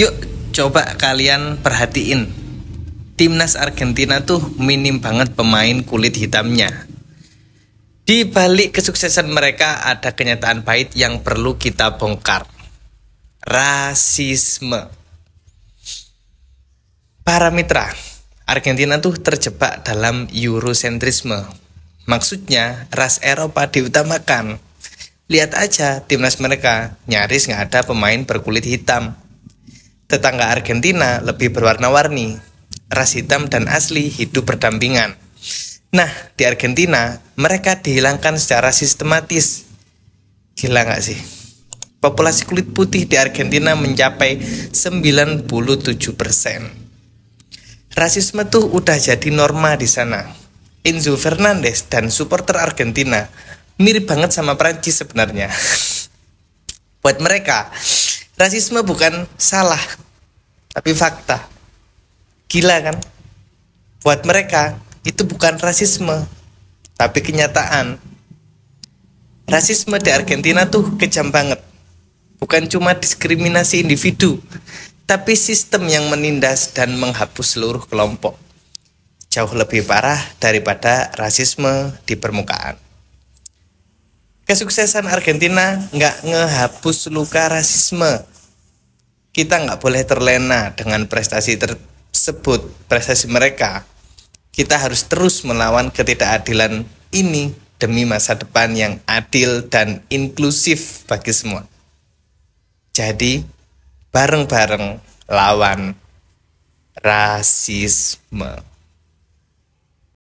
Yuk coba kalian perhatiin timnas Argentina tuh minim banget pemain kulit hitamnya. Di balik kesuksesan mereka ada kenyataan pahit yang perlu kita bongkar. Rasisme. Para mitra, Argentina tuh terjebak dalam Eurosentrisme. Maksudnya, ras Eropa diutamakan. Lihat aja timnas mereka, nyaris nggak ada pemain berkulit hitam tetangga Argentina lebih berwarna-warni. Ras hitam dan asli hidup berdampingan. Nah, di Argentina, mereka dihilangkan secara sistematis. Gila nggak sih? Populasi kulit putih di Argentina mencapai 97%. Rasisme tuh udah jadi norma di sana. Enzo Fernandez dan supporter Argentina mirip banget sama Prancis sebenarnya. Buat mereka, rasisme bukan salah tapi fakta gila kan buat mereka itu bukan rasisme tapi kenyataan rasisme di Argentina tuh kejam banget bukan cuma diskriminasi individu tapi sistem yang menindas dan menghapus seluruh kelompok jauh lebih parah daripada rasisme di permukaan Kesuksesan Argentina nggak ngehapus luka rasisme. Kita nggak boleh terlena dengan prestasi tersebut, prestasi mereka. Kita harus terus melawan ketidakadilan ini demi masa depan yang adil dan inklusif bagi semua. Jadi, bareng-bareng lawan rasisme.